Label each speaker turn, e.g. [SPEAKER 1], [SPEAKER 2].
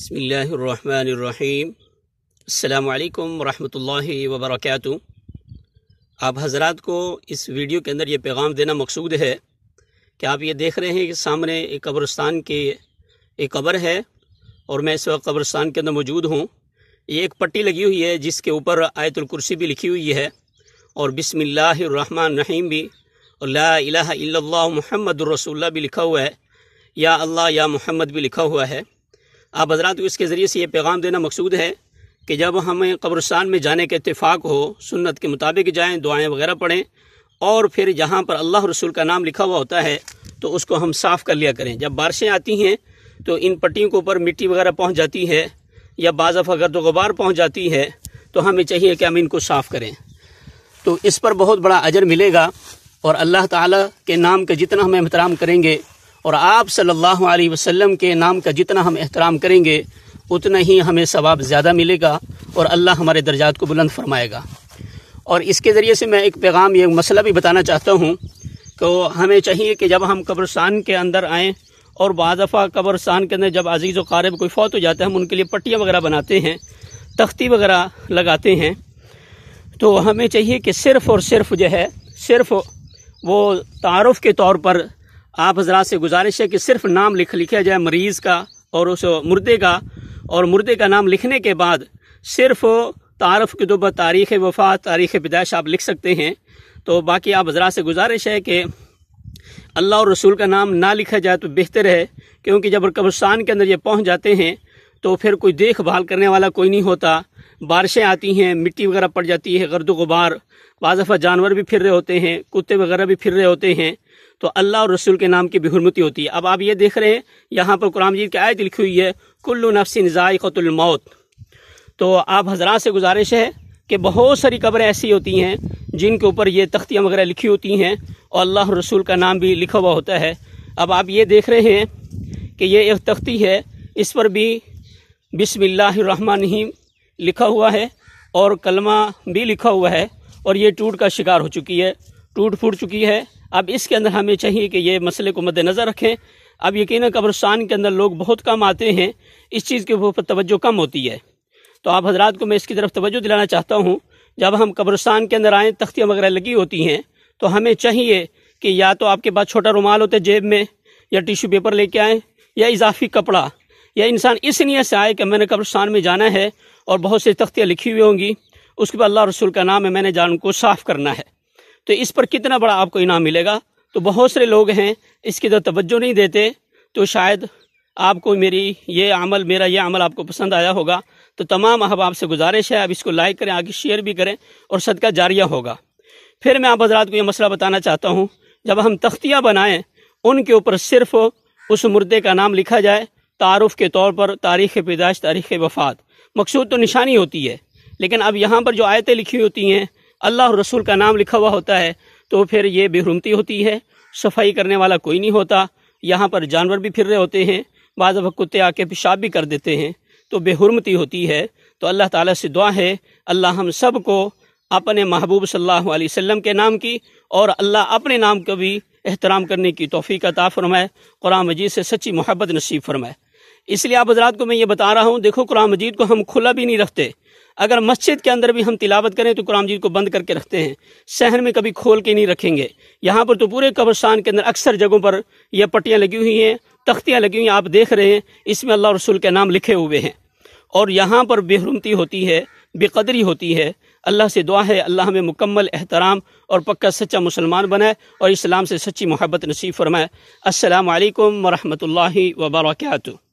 [SPEAKER 1] بسم اللہ الرحمن الرحیم السلام علیکم ورحمۃ اللہ وبرکاتہ آپ حضرات کو اس ویڈیو کے اندر یہ پیغام دینا مقصود ہے کہ آپ یہ دیکھ رہے ہیں کہ سامنے ایک قبرستان کے ایک قبر ہے اور میں اس وقت قبرستان کے اندر موجود ہوں یہ ایک پٹی لگی ہوئی ہے جس کے اوپر آیت الکرسی بھی لکھی ہوئی ہے اور بسم اللہ الرحمن الرحیم بھی لا الہ الا اللہ محمد الرسول اللہ بھی لکھا ہوا ہے یا اللہ یا محمد بھی لکھا ہوا ہے آپ حضرات کو اس کے ذریعے سے یہ پیغام دینا مقصود ہے کہ جب ہمیں قبرستان میں جانے کے اتفاق ہو سنت کے مطابق جائیں دعائیں وغیرہ پڑھیں اور پھر جہاں پر اللہ رسول کا نام لکھا ہوا ہوتا ہے تو اس کو ہم صاف کر لیا کریں جب بارشیں آتی ہیں تو ان پٹیوں کے اوپر مٹی وغیرہ پہنچ جاتی ہے یا بعض گرد و غبار پہنچ جاتی ہے تو ہمیں چاہیے کہ ہم ان کو صاف کریں تو اس پر بہت بڑا اجر ملے گا اور اللہ تعالیٰ کے نام کا جتنا ہم احترام کریں گے اور آپ صلی اللہ علیہ وسلم کے نام کا جتنا ہم احترام کریں گے اتنا ہی ہمیں ثواب زیادہ ملے گا اور اللہ ہمارے درجات کو بلند فرمائے گا اور اس کے ذریعے سے میں ایک پیغام یہ مسئلہ بھی بتانا چاہتا ہوں تو ہمیں چاہیے کہ جب ہم قبرستان کے اندر آئیں اور بعض دفعہ قبرستان کے اندر جب عزیز و قارب کوئی فوت ہو جاتا ہے ہم ان کے لیے پٹیاں وغیرہ بناتے ہیں تختی وغیرہ لگاتے ہیں تو ہمیں چاہیے کہ صرف اور صرف جو ہے صرف وہ تعارف کے طور پر آپ حضرات سے گزارش ہے کہ صرف نام لکھ لکھا جائے مریض کا اور اس مردے کا اور مردے کا نام لکھنے کے بعد صرف تعارف کے دوبہ تاریخ وفات تاریخ پیدائش آپ لکھ سکتے ہیں تو باقی آپ حضرات سے گزارش ہے کہ اللہ اور رسول کا نام نہ لکھا جائے تو بہتر ہے کیونکہ جب قبرستان کے اندر یہ پہنچ جاتے ہیں تو پھر کوئی دیکھ بھال کرنے والا کوئی نہیں ہوتا بارشیں آتی ہیں مٹی وغیرہ پڑ جاتی ہے گرد و غبار بعض جانور بھی پھر رہے ہوتے ہیں کتے وغیرہ بھی پھر رہے ہوتے ہیں تو اللہ اور رسول کے نام کی حرمتی ہوتی ہے اب آپ یہ دیکھ رہے ہیں یہاں پر قرآن مجید کی آیت لکھی ہوئی ہے کل نفس ذائق الموت تو آپ حضرات سے گزارش ہے کہ بہت ساری قبریں ایسی ہوتی ہیں جن کے اوپر یہ تختیاں وغیرہ لکھی ہوتی ہیں اور اللہ رسول کا نام بھی لکھا ہوا ہوتا ہے اب آپ یہ دیکھ رہے ہیں کہ یہ ایک تختی ہے اس پر بھی بسم اللہ الرحمن الرحیم لکھا ہوا ہے اور کلمہ بھی لکھا ہوا ہے اور یہ ٹوٹ کا شکار ہو چکی ہے ٹوٹ پھوٹ چکی ہے اب اس کے اندر ہمیں چاہیے کہ یہ مسئلے کو مد نظر رکھیں اب یقیناً قبرستان کے اندر لوگ بہت کم آتے ہیں اس چیز کے اوپر توجہ کم ہوتی ہے تو آپ حضرات کو میں اس کی طرف توجہ دلانا چاہتا ہوں جب ہم قبرستان کے اندر آئیں تختیاں وغیرہ لگی ہوتی ہیں تو ہمیں چاہیے کہ یا تو آپ کے پاس چھوٹا رومال ہوتا ہے جیب میں یا ٹیشو پیپر لے کے آئیں یا اضافی کپڑا یا انسان اس نیت سے آئے کہ میں نے قبرستان میں جانا ہے اور بہت سی تختیاں لکھی ہوئی ہوں گی اس کے بعد اللہ رسول کا نام ہے میں نے جان کو صاف کرنا ہے تو اس پر کتنا بڑا آپ کو انعام ملے گا تو بہت سارے لوگ ہیں اس کی طرف توجہ نہیں دیتے تو شاید آپ کو میری یہ عمل میرا یہ عمل آپ کو پسند آیا ہوگا تو تمام احب آپ سے گزارش ہے آپ اس کو لائک کریں آگے شیئر بھی کریں اور صدقہ جاریہ ہوگا پھر میں آپ حضرات کو یہ مسئلہ بتانا چاہتا ہوں جب ہم تختیاں بنائیں ان کے اوپر صرف اس مردے کا نام لکھا جائے تعارف کے طور پر تاریخ پیدائش تاریخ وفات مقصود تو نشانی ہوتی ہے لیکن اب یہاں پر جو آیتیں لکھی ہوتی ہیں اللہ اور رسول کا نام لکھا ہوا ہوتا ہے تو پھر یہ بے حرمتی ہوتی ہے صفائی کرنے والا کوئی نہیں ہوتا یہاں پر جانور بھی پھر رہے ہوتے ہیں بعض اب کتے آ کے پیشاب بھی کر دیتے ہیں تو بے حرمتی ہوتی ہے تو اللہ تعالیٰ سے دعا ہے اللہ ہم سب کو اپنے محبوب صلی اللہ علیہ وسلم کے نام کی اور اللہ اپنے نام کو بھی احترام کرنے کی توفیق عطا فرمائے قرآن مجید سے سچی محبت نصیب فرمائے اس لیے آپ حضرات کو میں یہ بتا رہا ہوں دیکھو قرآن مجید کو ہم کھلا بھی نہیں رکھتے اگر مسجد کے اندر بھی ہم تلاوت کریں تو قرآن جیت کو بند کر کے رکھتے ہیں شہر میں کبھی کھول کے نہیں رکھیں گے یہاں پر تو پورے قبرستان کے اندر اکثر جگہوں پر یہ پٹیاں لگی ہوئی ہیں تختیاں لگی ہوئی ہیں آپ دیکھ رہے ہیں اس میں اللہ رسول کے نام لکھے ہوئے ہیں اور یہاں پر بے حرمتی ہوتی ہے بے قدری ہوتی ہے اللہ سے دعا ہے اللہ ہمیں مکمل احترام اور پکا سچا مسلمان بنائے اور اسلام سے سچی محبت نصیب فرمائے السلام علیکم ورحمۃ اللہ وبرکاتہ